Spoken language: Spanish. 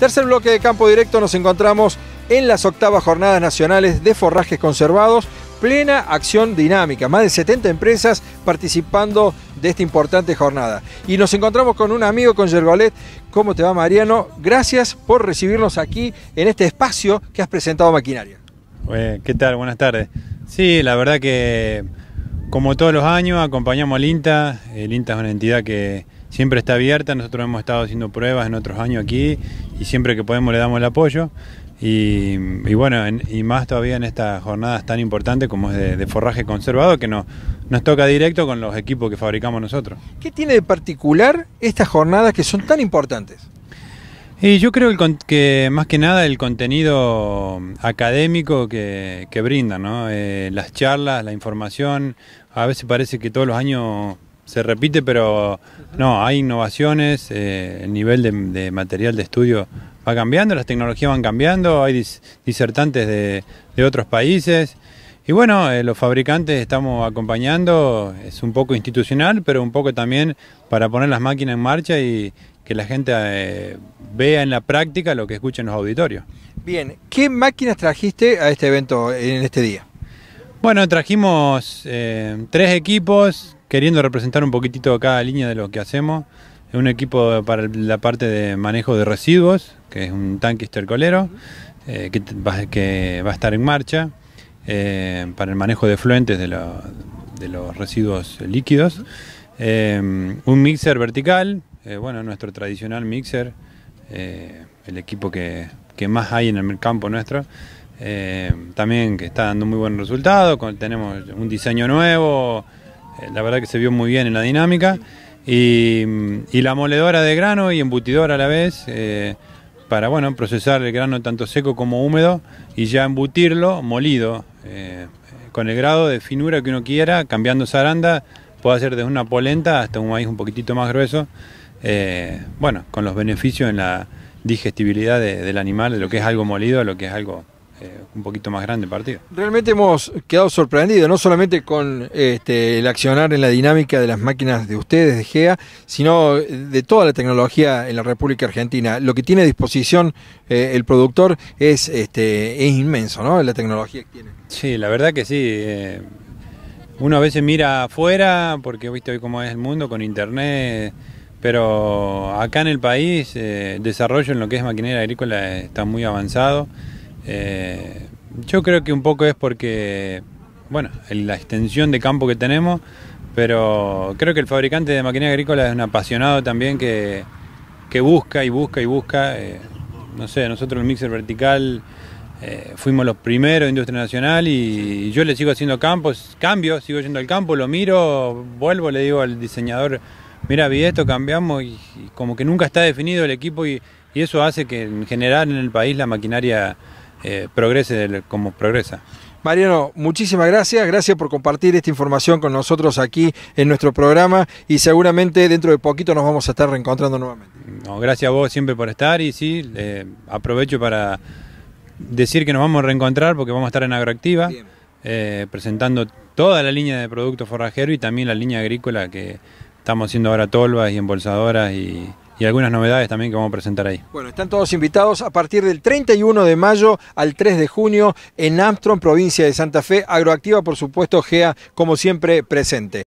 Tercer bloque de campo directo nos encontramos en las octavas jornadas nacionales de forrajes conservados, plena acción dinámica, más de 70 empresas participando de esta importante jornada. Y nos encontramos con un amigo, con Yergolet. ¿Cómo te va Mariano? Gracias por recibirnos aquí en este espacio que has presentado Maquinaria. Eh, ¿Qué tal? Buenas tardes. Sí, la verdad que como todos los años acompañamos al INTA. El INTA es una entidad que, siempre está abierta, nosotros hemos estado haciendo pruebas en otros años aquí y siempre que podemos le damos el apoyo. Y, bueno, y más todavía en estas jornadas tan importantes como es de, forraje conservado que nos, nos toca directo con los equipos que fabricamos nosotros. ¿Qué tiene de particular estas jornadas que son tan importantes? Y yo creo que más que nada el contenido académico que, brindan, ¿no? Eh, las charlas, la información. A veces parece que todos los años se repite, pero no, hay innovaciones, eh, el nivel de, material de estudio va cambiando, las tecnologías van cambiando, hay disertantes de, otros países. Y bueno, eh, los fabricantes estamos acompañando, es un poco institucional, pero un poco también para poner las máquinas en marcha y que la gente eh, vea en la práctica lo que escucha en los auditorios. Bien, ¿qué máquinas trajiste a este evento en este día? Bueno, trajimos tres equipos, queriendo representar un poquitito cada línea de lo que hacemos. Es un equipo para la parte de manejo de residuos, que es un tanque estercolero, eh, que, va, que, va, a estar en marcha, eh, para el manejo de fluentes de, los residuos líquidos. Eh, un mixer vertical, bueno, nuestro tradicional mixer, el equipo que, más hay en el campo nuestro. también que está dando muy buen resultado, tenemos un diseño nuevo, eh, la verdad que se vio muy bien en la dinámica. Y, la moledora de grano y embutidora a la vez, eh, para bueno, procesar el grano tanto seco como húmedo y ya embutirlo molido, eh, con el grado de finura que uno quiera, cambiando zaranda, puede hacer desde una polenta hasta un maíz un poquitito más grueso, bueno, con los beneficios en la digestibilidad del animal, de lo que es algo molido a lo que es algo eh, un poquito más grande partido. Realmente hemos quedado sorprendidos, no solamente con este, el accionar en la dinámica de las máquinas de ustedes, de GEA, sino de toda la tecnología en la República Argentina. Lo que tiene a disposición eh, el productor este, es, inmenso, ¿no? La tecnología que tiene. Sí, la verdad que sí. Eh, uno a veces mira afuera, porque viste hoy cómo es el mundo con internet. Pero acá en el país, desarrollo en lo que es maquinaria agrícola está muy avanzado. Eh, yo creo que un poco es porque, bueno, la extensión de campo que tenemos, pero creo que el fabricante de maquinaria agrícola es un apasionado también que, busca y busca y busca. Eh, no sé, nosotros el mixer vertical eh, fuimos los primeros de Industria Nacional y, yo le sigo haciendo campos, cambio, sigo yendo al campo, lo miro, vuelvo, le digo al diseñador, mira, vi esto, cambiamos y, como que nunca está definido el equipo y, y eso hace que en general en el país la maquinaria eh, progrese como progresa. Mariano, muchísimas gracias, gracias por compartir esta información con nosotros aquí en nuestro programa y seguramente dentro de poquito nos vamos a estar reencontrando nuevamente. No, gracias a vos siempre por estar y sí, aprovecho para decir que nos vamos a reencontrar porque vamos a estar en Agroactiva eh, presentando toda la línea de productos forrajeros y también la línea agrícola que estamos haciendo ahora tolvas y embolsadoras y y algunas novedades también que vamos a presentar ahí. Bueno, están todos invitados a partir del 31 de mayo al 3 de junio en Armstrong, provincia de Santa Fe. Agroactiva, por supuesto, GEA, como siempre, presente.